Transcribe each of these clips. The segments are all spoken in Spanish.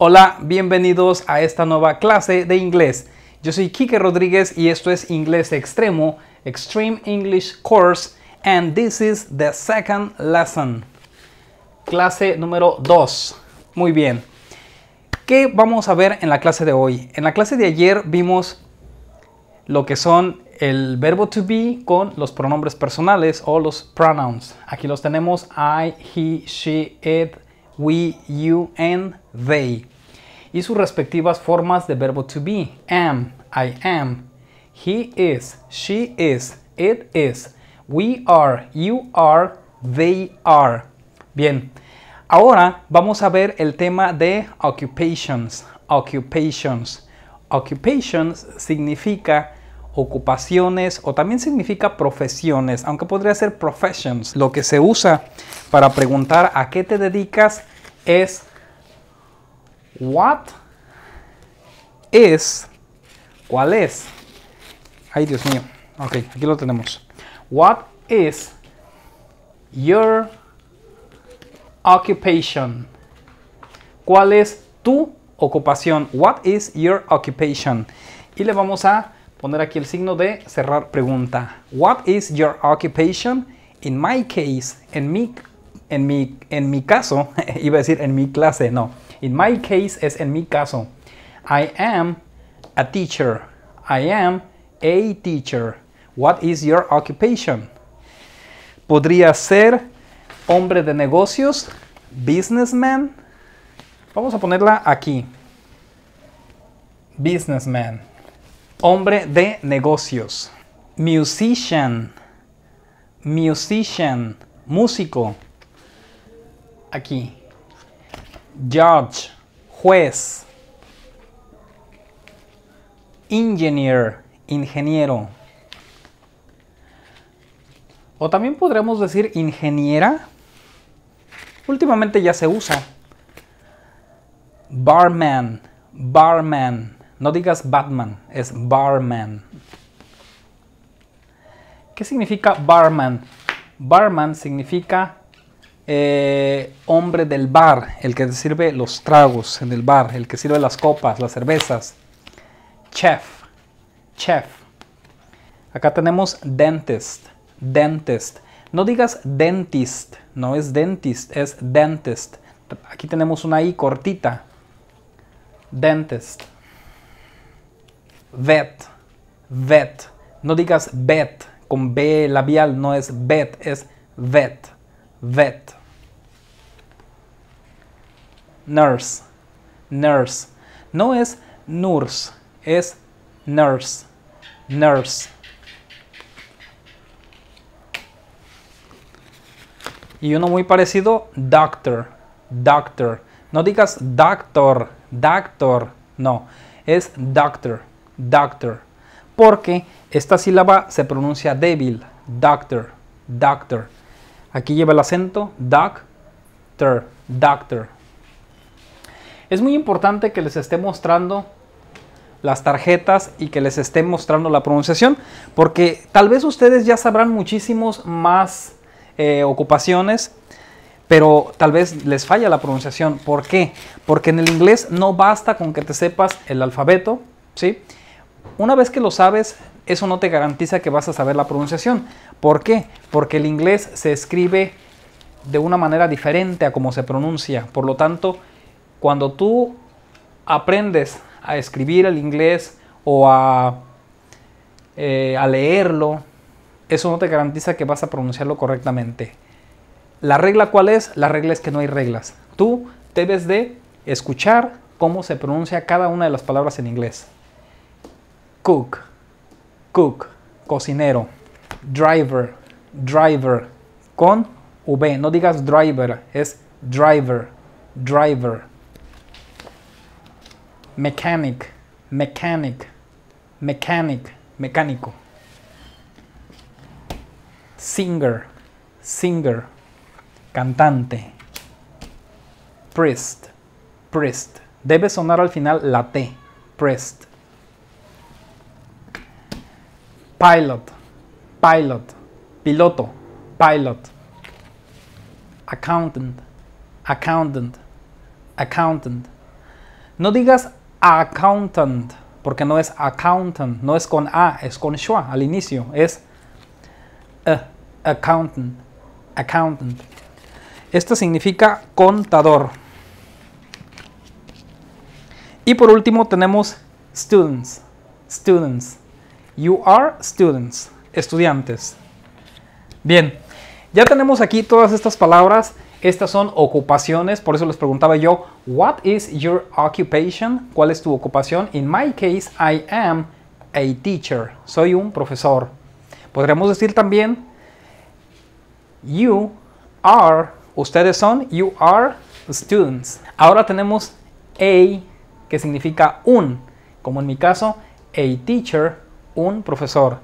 Hola, bienvenidos a esta nueva clase de inglés. Yo soy Kike Rodríguez y esto es Inglés Extremo, Extreme English Course, and this is the second lesson. Clase número 2. Muy bien. ¿Qué vamos a ver en la clase de hoy? En la clase de ayer vimos lo que son el verbo to be con los pronombres personales o los pronouns. Aquí los tenemos I, he, she, it, we, you, and they. Y sus respectivas formas de verbo to be. Am, I am. He is, she is, it is. We are, you are, they are. Bien, ahora vamos a ver el tema de occupations. Occupations. Occupations significa ocupaciones o también significa profesiones, aunque podría ser professions. Lo que se usa para preguntar a qué te dedicas es what is, ¿cuál es? Ay, Dios mío. Ok, aquí lo tenemos. What is your occupation? ¿Cuál es tu ocupación? What is your occupation? Y le vamos a poner aquí el signo de cerrar pregunta. What is your occupation? In my case, en mi, en en mi caso, iba a decir en mi clase, no. In my case es en mi caso. I am a teacher. I am a teacher. What is your occupation? Podría ser hombre de negocios, businessman. Vamos a ponerla aquí. Businessman. Hombre de negocios. Musician. Musician. Músico. Aquí. Judge. Juez. Engineer. Ingeniero. O también podremos decir ingeniera. Últimamente ya se usa. Barman. Barman no digas Batman, es barman. ¿Qué significa barman? Barman significa eh, hombre del bar, el que sirve los tragos en el bar, el que sirve las copas, las cervezas. Chef, chef. Acá tenemos dentist, dentist. No digas dentist, no es dentist, es dentist. Aquí tenemos una I cortita. Dentist vet, vet. No digas vet con B labial, no es vet, es vet, vet. Nurse, nurse. No es nurse, es nurse, nurse. Y uno muy parecido, doctor, doctor. No digas doctor, doctor, no, es doctor doctor, porque esta sílaba se pronuncia débil, doctor, doctor. Aquí lleva el acento doctor, doctor. Es muy importante que les esté mostrando las tarjetas y que les esté mostrando la pronunciación, porque tal vez ustedes ya sabrán muchísimos más eh, ocupaciones, pero tal vez les falla la pronunciación. ¿Por qué? Porque en el inglés no basta con que te sepas el alfabeto, ¿sí? Una vez que lo sabes, eso no te garantiza que vas a saber la pronunciación. ¿Por qué? Porque el inglés se escribe de una manera diferente a cómo se pronuncia. Por lo tanto, cuando tú aprendes a escribir el inglés o a, eh, a leerlo, eso no te garantiza que vas a pronunciarlo correctamente. ¿La regla cuál es? La regla es que no hay reglas. Tú debes de escuchar cómo se pronuncia cada una de las palabras en inglés cook, cook, cocinero, driver, driver, con V. No digas driver, es driver, driver. Mechanic, mechanic, mechanic, mecánico. Singer, singer, cantante. Priest, priest. Debe sonar al final la T, priest. pilot, pilot, piloto, pilot, accountant, accountant, accountant. No digas accountant, porque no es accountant, no es con A, es con schwa al inicio, es eh, accountant, accountant. Esto significa contador. Y por último tenemos students, students. You are students, estudiantes. Bien, ya tenemos aquí todas estas palabras. Estas son ocupaciones, por eso les preguntaba yo, what is your occupation? ¿Cuál es tu ocupación? In my case, I am a teacher. Soy un profesor. Podríamos decir también, you are, ustedes son, you are students. Ahora tenemos a, que significa un, como en mi caso, a teacher un profesor,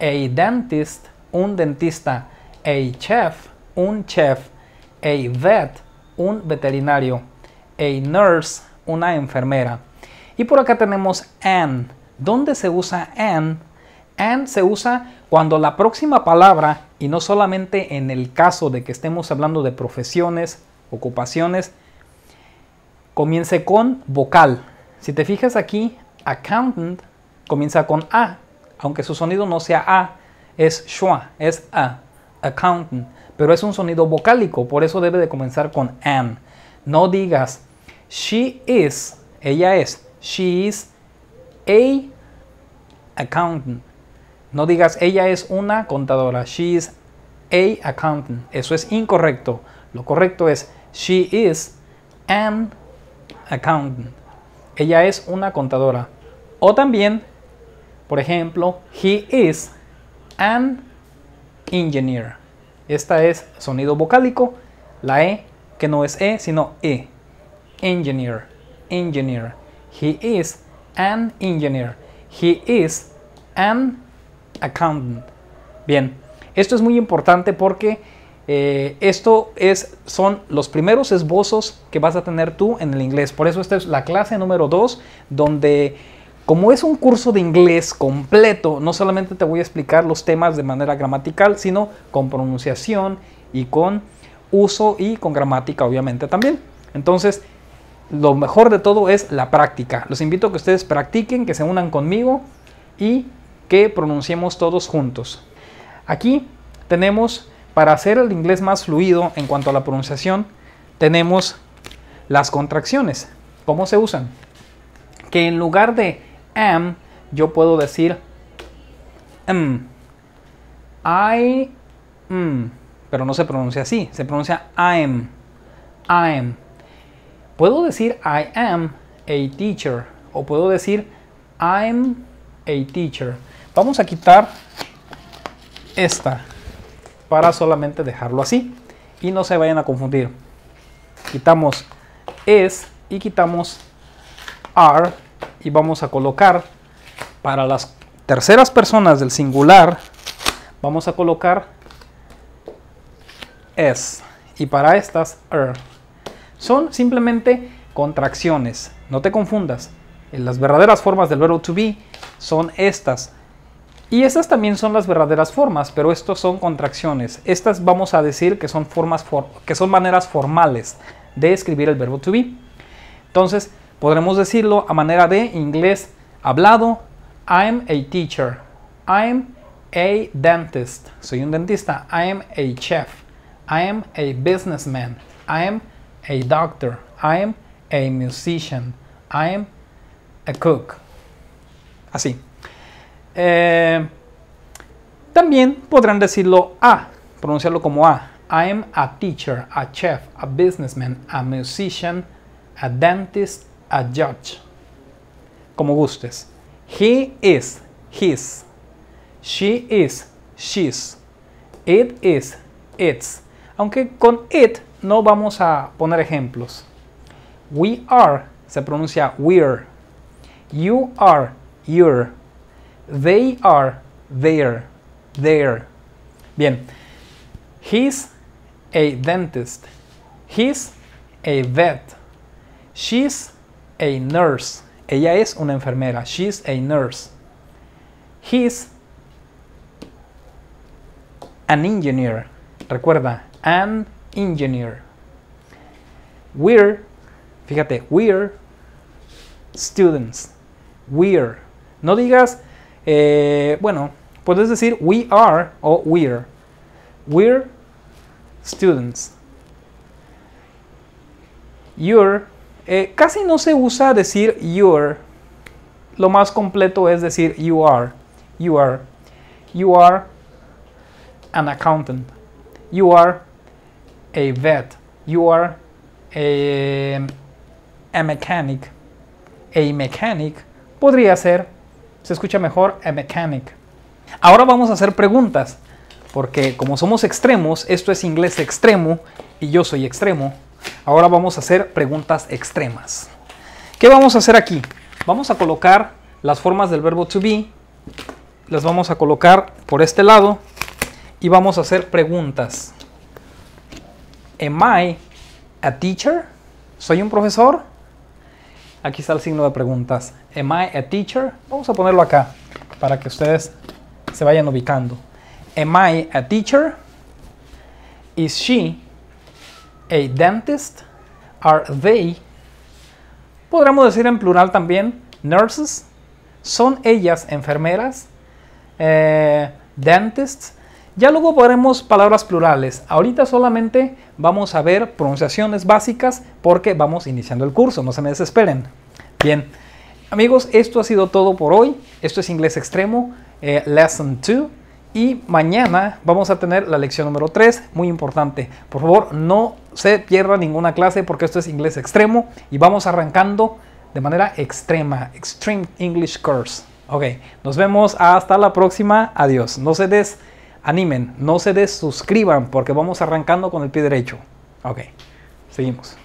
a dentist, un dentista, a chef, un chef, a vet, un veterinario, a nurse, una enfermera. Y por acá tenemos an. ¿Dónde se usa an? An se usa cuando la próxima palabra, y no solamente en el caso de que estemos hablando de profesiones, ocupaciones, comience con vocal. Si te fijas aquí, accountant comienza con A aunque su sonido no sea A, es schwa, es A, accountant, pero es un sonido vocálico, por eso debe de comenzar con an. No digas she is, ella es, she is a accountant. No digas ella es una contadora, she is a accountant. Eso es incorrecto. Lo correcto es she is an accountant. Ella es una contadora. O también por ejemplo, he is an engineer. Esta es sonido vocálico, la E que no es E, sino E. Engineer, engineer. He is an engineer. He is an accountant. Bien, esto es muy importante porque eh, esto es, son los primeros esbozos que vas a tener tú en el inglés. Por eso esta es la clase número 2 donde como es un curso de inglés completo, no solamente te voy a explicar los temas de manera gramatical, sino con pronunciación y con uso y con gramática obviamente también. Entonces, lo mejor de todo es la práctica. Los invito a que ustedes practiquen, que se unan conmigo y que pronunciemos todos juntos. Aquí tenemos, para hacer el inglés más fluido en cuanto a la pronunciación, tenemos las contracciones. ¿Cómo se usan? Que en lugar de am, yo puedo decir am. I Pero no se pronuncia así, se pronuncia I am. I am. Puedo decir I am a teacher o puedo decir I'm a teacher. Vamos a quitar esta para solamente dejarlo así y no se vayan a confundir. Quitamos es y quitamos are y vamos a colocar para las terceras personas del singular, vamos a colocar es y para estas er. Son simplemente contracciones, no te confundas. Las verdaderas formas del verbo to be son estas. Y estas también son las verdaderas formas, pero estos son contracciones. Estas vamos a decir que son formas que son maneras formales de escribir el verbo to be. Entonces, Podremos decirlo a manera de inglés hablado, I'm a teacher, I'm a dentist, soy un dentista, I'm a chef, I'm a businessman, I'm a doctor, I'm a musician, I'm a cook. Así. Eh, también podrán decirlo a, pronunciarlo como a. I'm a teacher, a chef, a businessman, a musician, a dentist, a judge. Como gustes. He is his. She is she's. It is its. Aunque con it no vamos a poner ejemplos. We are se pronuncia we're. You are your. They are there. Their. Bien. He's a dentist. He's a vet. She's a nurse. Ella es una enfermera. She's a nurse. He's an engineer. Recuerda, an engineer. We're, fíjate, we're students. We're. No digas, eh, bueno, puedes decir we are o we're. We're students. You're eh, casi no se usa decir you're. Lo más completo es decir you are. You are. You are an accountant. You are a vet. You are a mechanic. A mechanic podría ser, se escucha mejor, a mechanic. Ahora vamos a hacer preguntas, porque como somos extremos, esto es inglés extremo y yo soy extremo. Ahora vamos a hacer preguntas extremas. ¿Qué vamos a hacer aquí? Vamos a colocar las formas del verbo to be, las vamos a colocar por este lado y vamos a hacer preguntas. Am I a teacher? ¿Soy un profesor? Aquí está el signo de preguntas. Am I a teacher? Vamos a ponerlo acá para que ustedes se vayan ubicando. Am I a teacher? Is she a dentist? Are they? Podríamos decir en plural también, nurses. ¿Son ellas enfermeras? Eh, dentists. Ya luego veremos palabras plurales. Ahorita solamente vamos a ver pronunciaciones básicas porque vamos iniciando el curso, no se me desesperen. Bien, amigos, esto ha sido todo por hoy. Esto es Inglés Extremo, eh, Lesson 2. Y mañana vamos a tener la lección número 3, muy importante. Por favor, no se pierda ninguna clase porque esto es inglés extremo y vamos arrancando de manera extrema. Extreme English Course. Ok, nos vemos hasta la próxima. Adiós. No se desanimen, no se desuscriban porque vamos arrancando con el pie derecho. Ok, seguimos.